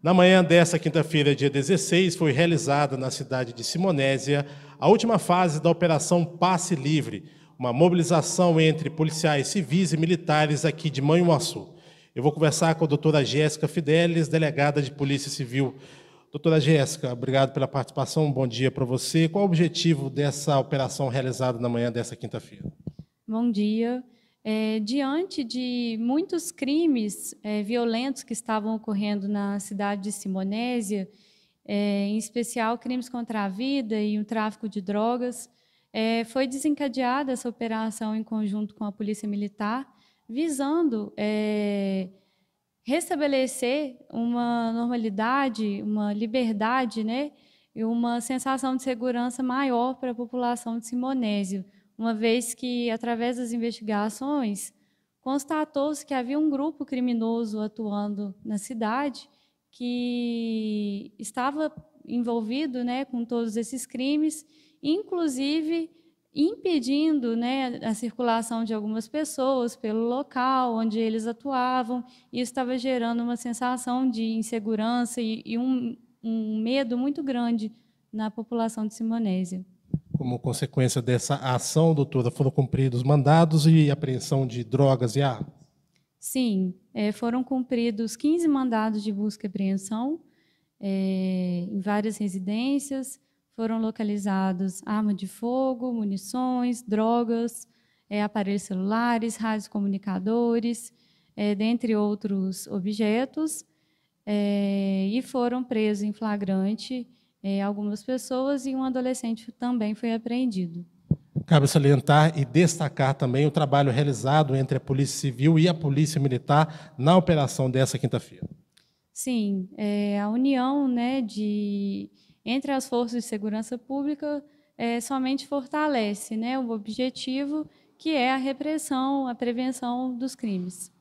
Na manhã desta quinta-feira, dia 16, foi realizada na cidade de Simonésia a última fase da Operação Passe Livre, uma mobilização entre policiais civis e militares aqui de Manhuaçu. Eu vou conversar com a doutora Jéssica Fidelis, delegada de Polícia Civil. Doutora Jéssica, obrigado pela participação, um bom dia para você. Qual o objetivo dessa operação realizada na manhã desta quinta-feira? Bom dia. É, diante de muitos crimes é, violentos que estavam ocorrendo na cidade de Simonésia, é, em especial crimes contra a vida e o tráfico de drogas, é, foi desencadeada essa operação em conjunto com a Polícia Militar, visando é, restabelecer uma normalidade, uma liberdade, né, e uma sensação de segurança maior para a população de Simonésio uma vez que, através das investigações, constatou-se que havia um grupo criminoso atuando na cidade que estava envolvido né, com todos esses crimes, inclusive impedindo né, a circulação de algumas pessoas pelo local onde eles atuavam. E isso estava gerando uma sensação de insegurança e, e um, um medo muito grande na população de Simonésia. Como consequência dessa ação, doutora, foram cumpridos mandados e apreensão de drogas e armas? Sim, é, foram cumpridos 15 mandados de busca e apreensão é, em várias residências, foram localizados arma de fogo, munições, drogas, é, aparelhos celulares, rádios comunicadores, dentre outros objetos, e foram presos em flagrante é, algumas pessoas e um adolescente também foi apreendido. Cabe salientar e destacar também o trabalho realizado entre a Polícia Civil e a Polícia Militar na operação dessa quinta-feira. Sim, é, a união né, de, entre as forças de segurança pública é, somente fortalece né, o objetivo que é a repressão, a prevenção dos crimes.